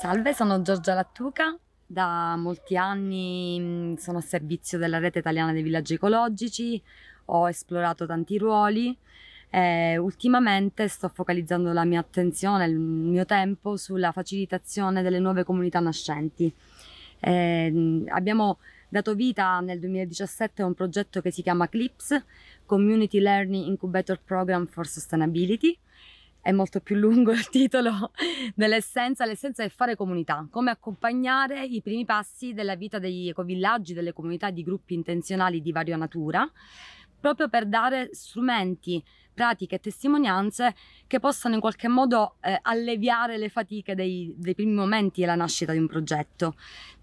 Salve, sono Giorgia Lattuca. Da molti anni sono a servizio della rete italiana dei villaggi ecologici, ho esplorato tanti ruoli e ultimamente sto focalizzando la mia attenzione, il mio tempo sulla facilitazione delle nuove comunità nascenti. Eh, abbiamo dato vita nel 2017 a un progetto che si chiama CLIPS, Community Learning Incubator Program for Sustainability, è molto più lungo il titolo dell'essenza, l'essenza è fare comunità, come accompagnare i primi passi della vita degli ecovillaggi, delle comunità di gruppi intenzionali di varia natura proprio per dare strumenti, pratiche e testimonianze che possano in qualche modo eh, alleviare le fatiche dei, dei, primi momenti della nascita di un progetto.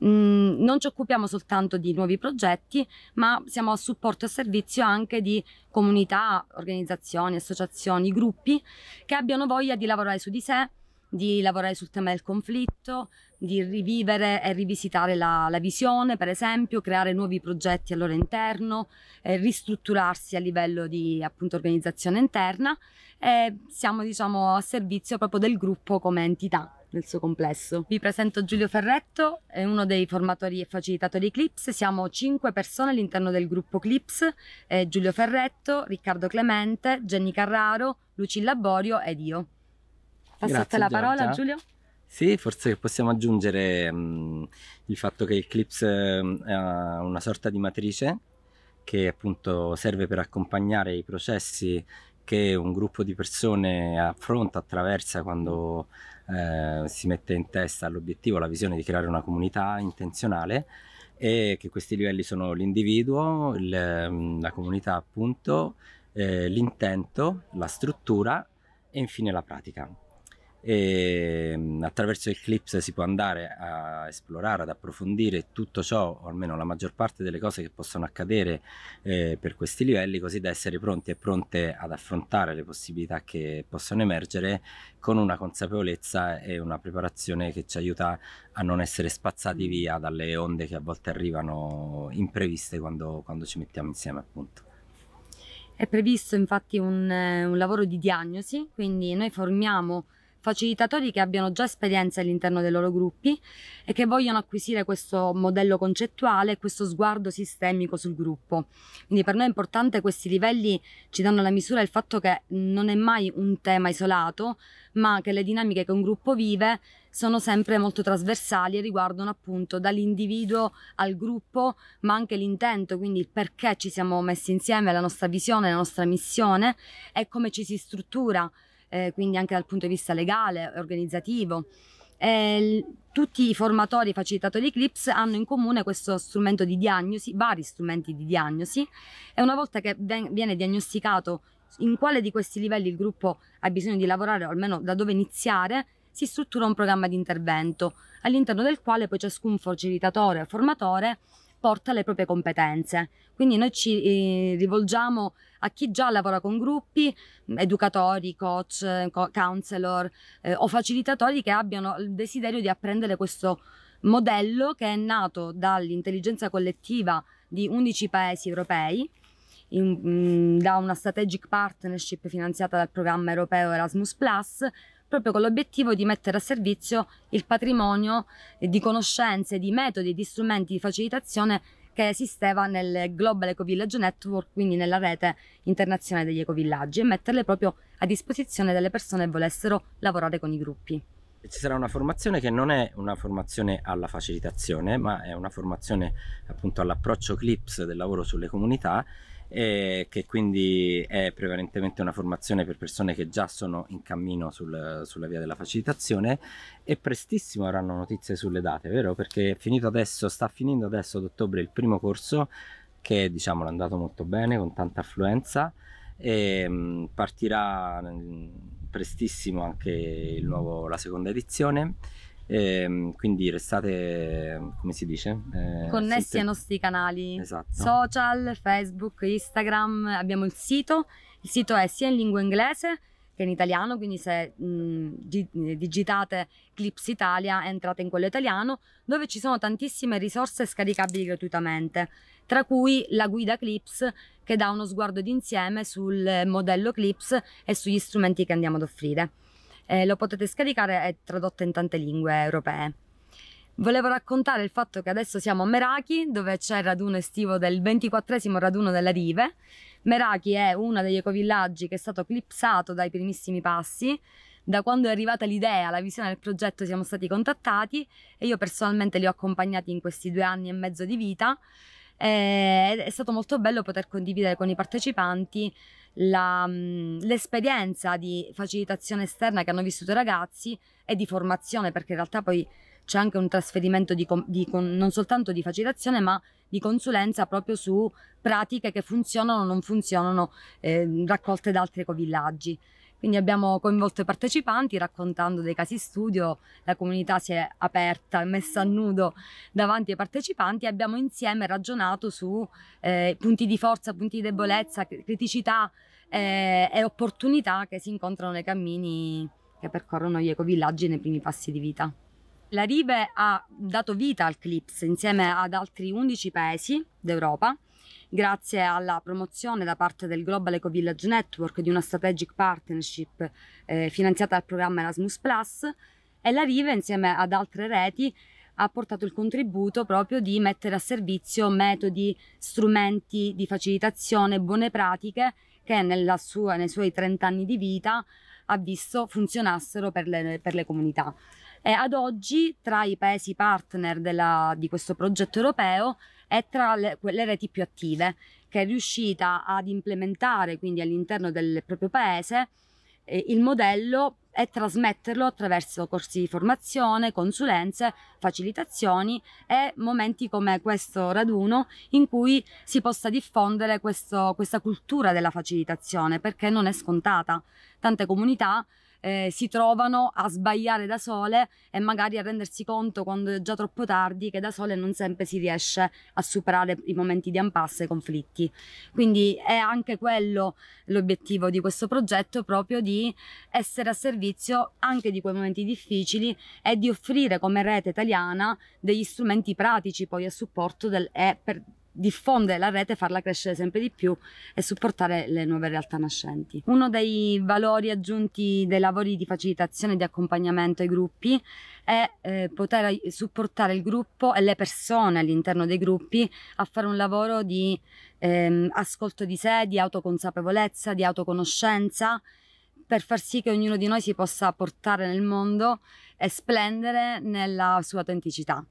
Mm, non ci occupiamo soltanto di nuovi progetti, ma siamo a supporto e servizio anche di comunità, organizzazioni, associazioni, gruppi che abbiano voglia di lavorare su di sé, di lavorare sul tema del conflitto, di rivivere e rivisitare la, la, visione, per esempio, creare nuovi progetti al loro interno, eh, ristrutturarsi a livello di appunto, organizzazione interna e siamo diciamo, a servizio proprio del gruppo come entità nel suo complesso. Vi presento Giulio Ferretto, è uno dei formatori e facilitatori Clips, siamo cinque persone all'interno del gruppo Clips, eh, Giulio Ferretto, Riccardo Clemente, Jenny Carraro, Lucilla Borio ed io. Passate Grazie, la parola Giorgia. Giulio. Sì, forse possiamo aggiungere mh, mm, il fatto che il clips mh, mm, ha una sorta di matrice che appunto serve per accompagnare i processi che un gruppo di persone affronta, attraversa quando eh, si mette in testa l'obiettivo, la visione di creare una comunità intenzionale e che questi livelli sono l'individuo, mm, la comunità appunto, eh, l'intento, la struttura e infine la pratica e ehm, attraverso Eclipse si può andare a esplorare, ad approfondire tutto ciò, o almeno la maggior parte delle cose che possono accadere eh, per questi livelli, così da essere pronti e pronte ad affrontare le possibilità che possono emergere con una consapevolezza e una preparazione che ci aiuta a non essere spazzati mm. via dalle onde che a volte arrivano impreviste quando, quando ci mettiamo insieme appunto. È previsto infatti un, eh, un lavoro di diagnosi, quindi noi formiamo facilitatori che abbiano già esperienza all'interno dei loro gruppi e che vogliono acquisire questo modello concettuale e questo sguardo sistemico sul gruppo. Quindi per noi è importante questi livelli ci danno la misura del fatto che non è mai un tema isolato, ma che le dinamiche che un gruppo vive sono sempre molto trasversali e riguardano appunto dall'individuo al gruppo, ma anche l'intento, quindi il perché ci siamo messi insieme, la nostra visione, la nostra missione e come ci si struttura eh, quindi anche dal punto di vista legale, organizzativo. Eh, tutti i formatori e facilitatori Eclipse hanno in comune questo strumento di diagnosi, vari strumenti di diagnosi e una volta che ven- viene diagnosticato in quale di questi livelli il gruppo ha bisogno di lavorare o almeno da dove iniziare, si struttura un programma di intervento all'interno del quale poi ciascun facilitatore o formatore porta le proprie competenze. Quindi noi ci eh, rivolgiamo a chi già lavora con gruppi, mm, educatori, coach, eh, counselor eh, o facilitatori che abbiano il desiderio di apprendere questo modello che è nato dall'intelligenza collettiva di 11 paesi europei in, mm, da una strategic partnership finanziata dal programma europeo Erasmus proprio con l'obiettivo di mettere a servizio il patrimonio di conoscenze, di metodi e di strumenti di facilitazione che esisteva nel Global Ecovillage Network, quindi nella rete internazionale degli ecovillaggi, e metterle proprio a disposizione delle persone che volessero lavorare con i gruppi. Ci sarà una formazione che non è una formazione alla facilitazione, ma è una formazione appunto all'approccio CLIPS del lavoro sulle comunità e che quindi è prevalentemente una formazione per persone che già sono in cammino sul, sulla via della facilitazione e prestissimo avranno notizie sulle date, vero? Perché è finito adesso, sta finendo adesso ad ottobre il primo corso che diciamo è andato molto bene con tanta affluenza e mh, mm, partirà mm, prestissimo anche nuovo, la seconda edizione e, ehm, quindi restate, come si dice? Eh, Connessi sempre... ai nostri canali esatto. social, Facebook, Instagram, abbiamo il sito, il sito è sia in lingua inglese che in italiano, quindi se mh, mm, digitate Clips Italia entrate in quello italiano, dove ci sono tantissime risorse scaricabili gratuitamente, tra cui la guida Clips che dà uno sguardo d'insieme sul modello Clips e sugli strumenti che andiamo ad offrire eh, lo potete scaricare, è tradotto in tante lingue europee. Volevo raccontare il fatto che adesso siamo a Meraki, dove c'è il raduno estivo del 24 raduno della Rive. Meraki è uno degli ecovillaggi che è stato clipsato dai primissimi passi. Da quando è arrivata l'idea, la visione del progetto, siamo stati contattati e io personalmente li ho accompagnati in questi due anni e mezzo di vita. Eh, ed è stato molto bello poter condividere con i partecipanti la, mm, l'esperienza di facilitazione esterna che hanno vissuto i ragazzi e di formazione, perché in realtà poi c'è anche un trasferimento di, di, non soltanto di facilitazione, ma di consulenza proprio su pratiche che funzionano o non funzionano eh, raccolte da altri ecovillaggi. Quindi abbiamo coinvolto i partecipanti raccontando dei casi studio, la comunità si è aperta e messa a nudo davanti ai partecipanti e abbiamo insieme ragionato su eh, punti di forza, punti di debolezza, criticità eh, e opportunità che si incontrano nei cammini che percorrono gli ecovillaggi nei primi passi di vita. La Ribe ha dato vita al CLIPS insieme ad altri 11 paesi d'Europa grazie alla promozione da parte del Global Eco Village Network di una strategic partnership eh, finanziata dal programma Erasmus Plus e la Rive insieme ad altre reti ha portato il contributo proprio di mettere a servizio metodi, strumenti di facilitazione, buone pratiche che sua, nei suoi 30 anni di vita ha visto funzionassero per le, per le comunità. E ad oggi tra i paesi partner della, di questo progetto europeo è tra le, le reti più attive che è riuscita ad implementare quindi all'interno del proprio paese eh, il modello e trasmetterlo attraverso corsi di formazione, consulenze, facilitazioni e momenti come questo raduno in cui si possa diffondere questo, questa cultura della facilitazione perché non è scontata. Tante comunità eh, si trovano a sbagliare da sole e magari a rendersi conto quando è già troppo tardi che da sole non sempre si riesce a superare i momenti di impasse e conflitti. Quindi è anche quello l'obiettivo di questo progetto, proprio di essere a servizio anche di quei momenti difficili e di offrire come rete italiana degli strumenti pratici poi a supporto del, e eh, per diffondere la rete, farla crescere sempre di più e supportare le nuove realtà nascenti. Uno dei valori aggiunti dei lavori di facilitazione e di accompagnamento ai gruppi è eh, poter supportare il gruppo e le persone all'interno dei gruppi a fare un lavoro di ehm, ascolto di sé, di autoconsapevolezza, di autoconoscenza per far sì che ognuno di noi si possa portare nel mondo e splendere nella sua autenticità.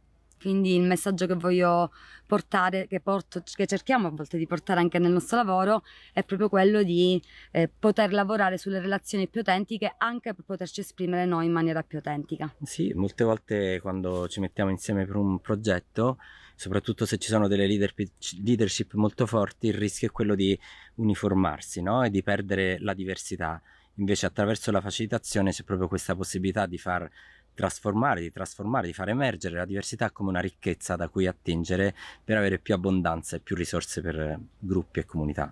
Quindi il messaggio che voglio portare, che, porto, che, cerchiamo a volte di portare anche nel nostro lavoro, è proprio quello di eh, poter lavorare sulle relazioni più autentiche anche per poterci esprimere noi in maniera più autentica. Sì, molte volte quando ci mettiamo insieme per un progetto, soprattutto se ci sono delle leadership molto forti, il rischio è quello di uniformarsi no? e di perdere la diversità. Invece attraverso la facilitazione c'è proprio questa possibilità di far trasformare, di trasformare, di far emergere la diversità come una ricchezza da cui attingere per avere più abbondanza e più risorse per gruppi e comunità.